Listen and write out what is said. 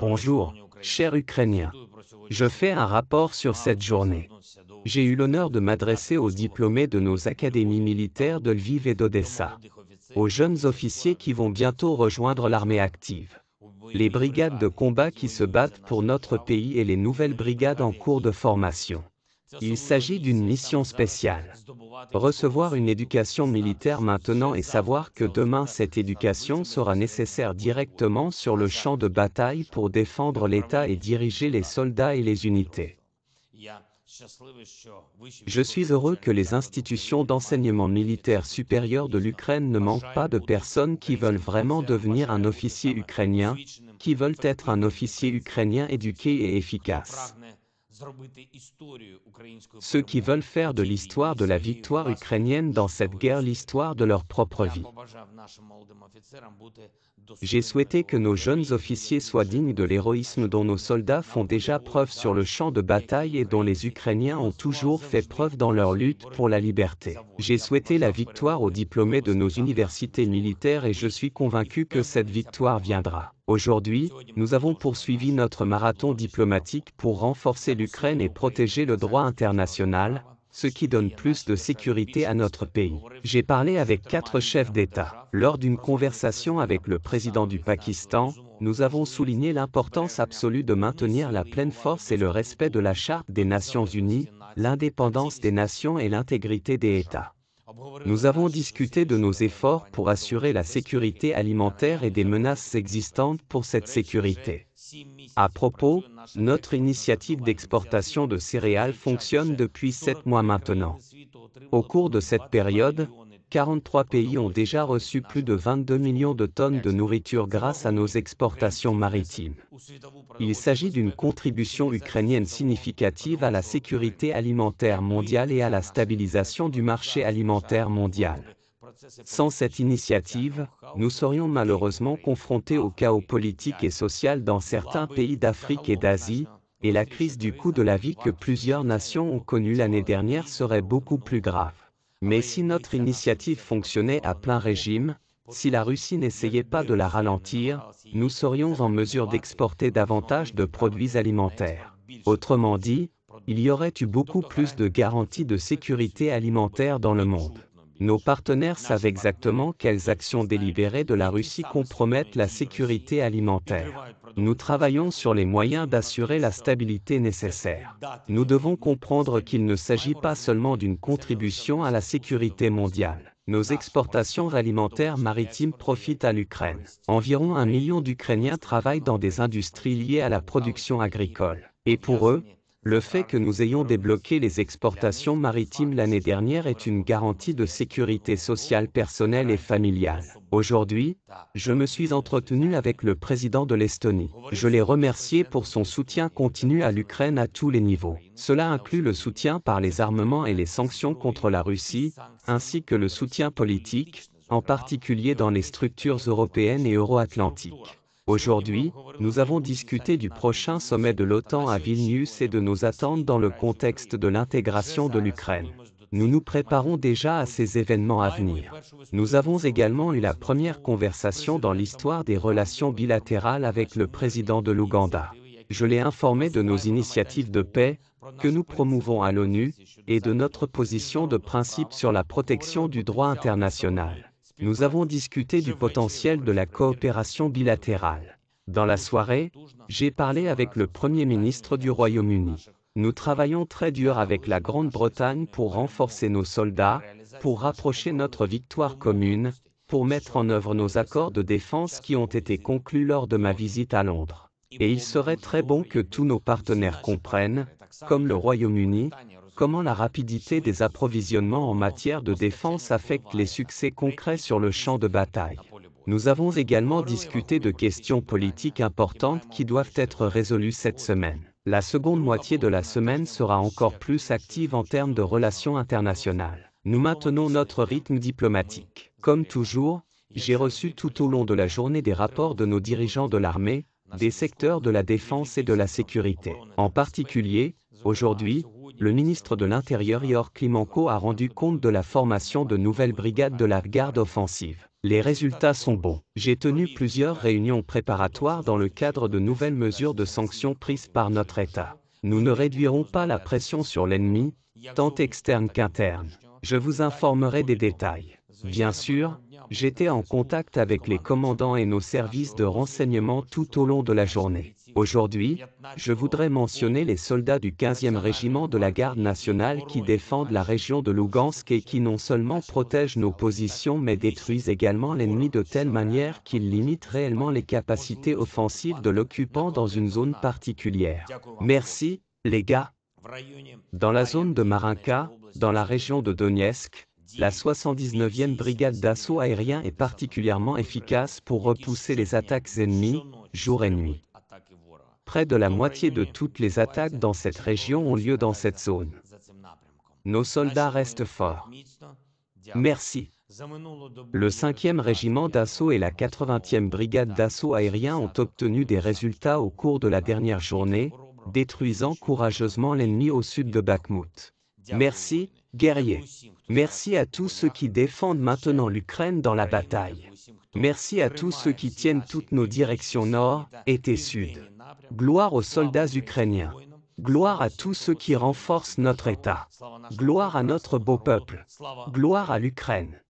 Bonjour, chers Ukrainiens. Je fais un rapport sur cette journée. J'ai eu l'honneur de m'adresser aux diplômés de nos académies militaires de Lviv et d'Odessa, aux jeunes officiers qui vont bientôt rejoindre l'armée active, les brigades de combat qui se battent pour notre pays et les nouvelles brigades en cours de formation. Il s'agit d'une mission spéciale. Recevoir une éducation militaire maintenant et savoir que demain cette éducation sera nécessaire directement sur le champ de bataille pour défendre l'État et diriger les soldats et les unités. Je suis heureux que les institutions d'enseignement militaire supérieur de l'Ukraine ne manquent pas de personnes qui veulent vraiment devenir un officier ukrainien, qui veulent être un officier ukrainien éduqué et efficace. Ceux qui veulent faire de l'histoire de la victoire ukrainienne dans cette guerre l'histoire de leur propre vie. J'ai souhaité que nos jeunes officiers soient dignes de l'héroïsme dont nos soldats font déjà preuve sur le champ de bataille et dont les Ukrainiens ont toujours fait preuve dans leur lutte pour la liberté. J'ai souhaité la victoire aux diplômés de nos universités militaires et je suis convaincu que cette victoire viendra. Aujourd'hui, nous avons poursuivi notre marathon diplomatique pour renforcer l'Ukraine et protéger le droit international, ce qui donne plus de sécurité à notre pays. J'ai parlé avec quatre chefs d'État. Lors d'une conversation avec le président du Pakistan, nous avons souligné l'importance absolue de maintenir la pleine force et le respect de la Charte des Nations Unies, l'indépendance des nations et l'intégrité des États. Nous avons discuté de nos efforts pour assurer la sécurité alimentaire et des menaces existantes pour cette sécurité. À propos, notre initiative d'exportation de céréales fonctionne depuis sept mois maintenant. Au cours de cette période, 43 pays ont déjà reçu plus de 22 millions de tonnes de nourriture grâce à nos exportations maritimes. Il s'agit d'une contribution ukrainienne significative à la sécurité alimentaire mondiale et à la stabilisation du marché alimentaire mondial. Sans cette initiative, nous serions malheureusement confrontés au chaos politique et social dans certains pays d'Afrique et d'Asie, et la crise du coût de la vie que plusieurs nations ont connue l'année dernière serait beaucoup plus grave. Mais si notre initiative fonctionnait à plein régime, si la Russie n'essayait pas de la ralentir, nous serions en mesure d'exporter davantage de produits alimentaires. Autrement dit, il y aurait eu beaucoup plus de garanties de sécurité alimentaire dans le monde. Nos partenaires savent exactement quelles actions délibérées de la Russie compromettent la sécurité alimentaire. Nous travaillons sur les moyens d'assurer la stabilité nécessaire. Nous devons comprendre qu'il ne s'agit pas seulement d'une contribution à la sécurité mondiale. Nos exportations alimentaires maritimes profitent à l'Ukraine. Environ un million d'Ukrainiens travaillent dans des industries liées à la production agricole. Et pour eux, le fait que nous ayons débloqué les exportations maritimes l'année dernière est une garantie de sécurité sociale personnelle et familiale. Aujourd'hui, je me suis entretenu avec le président de l'Estonie. Je l'ai remercié pour son soutien continu à l'Ukraine à tous les niveaux. Cela inclut le soutien par les armements et les sanctions contre la Russie, ainsi que le soutien politique, en particulier dans les structures européennes et euro-atlantiques. Aujourd'hui, nous avons discuté du prochain sommet de l'OTAN à Vilnius et de nos attentes dans le contexte de l'intégration de l'Ukraine. Nous nous préparons déjà à ces événements à venir. Nous avons également eu la première conversation dans l'histoire des relations bilatérales avec le président de l'Ouganda. Je l'ai informé de nos initiatives de paix, que nous promouvons à l'ONU, et de notre position de principe sur la protection du droit international nous avons discuté du potentiel de la coopération bilatérale. Dans la soirée, j'ai parlé avec le Premier ministre du Royaume-Uni. Nous travaillons très dur avec la Grande-Bretagne pour renforcer nos soldats, pour rapprocher notre victoire commune, pour mettre en œuvre nos accords de défense qui ont été conclus lors de ma visite à Londres. Et il serait très bon que tous nos partenaires comprennent, comme le Royaume-Uni, Comment la rapidité des approvisionnements en matière de défense affecte les succès concrets sur le champ de bataille Nous avons également discuté de questions politiques importantes qui doivent être résolues cette semaine. La seconde moitié de la semaine sera encore plus active en termes de relations internationales. Nous maintenons notre rythme diplomatique. Comme toujours, j'ai reçu tout au long de la journée des rapports de nos dirigeants de l'armée, des secteurs de la défense et de la sécurité. En particulier, aujourd'hui, le ministre de l'Intérieur Yor Klimenko a rendu compte de la formation de nouvelles brigades de la garde offensive. Les résultats sont bons. J'ai tenu plusieurs réunions préparatoires dans le cadre de nouvelles mesures de sanctions prises par notre État. Nous ne réduirons pas la pression sur l'ennemi, tant externe qu'interne. Je vous informerai des détails. Bien sûr, j'étais en contact avec les commandants et nos services de renseignement tout au long de la journée. Aujourd'hui, je voudrais mentionner les soldats du 15e régiment de la garde nationale qui défendent la région de Lugansk et qui non seulement protègent nos positions mais détruisent également l'ennemi de telle manière qu'ils limitent réellement les capacités offensives de l'occupant dans une zone particulière. Merci, les gars. Dans la zone de Marinka, dans la région de Donetsk, la 79e brigade d'assaut aérien est particulièrement efficace pour repousser les attaques ennemies, jour et nuit près de la moitié de toutes les attaques dans cette région ont lieu dans cette zone. Nos soldats restent forts. Merci. Le 5e régiment d'assaut et la 80e brigade d'assaut aérien ont obtenu des résultats au cours de la dernière journée, détruisant courageusement l'ennemi au sud de Bakhmut. Merci, guerriers. Merci à tous ceux qui défendent maintenant l'Ukraine dans la bataille. Merci à tous ceux qui tiennent toutes nos directions nord, et sud. Gloire aux soldats ukrainiens. Gloire à tous ceux qui renforcent notre État. Gloire à notre beau peuple. Gloire à l'Ukraine.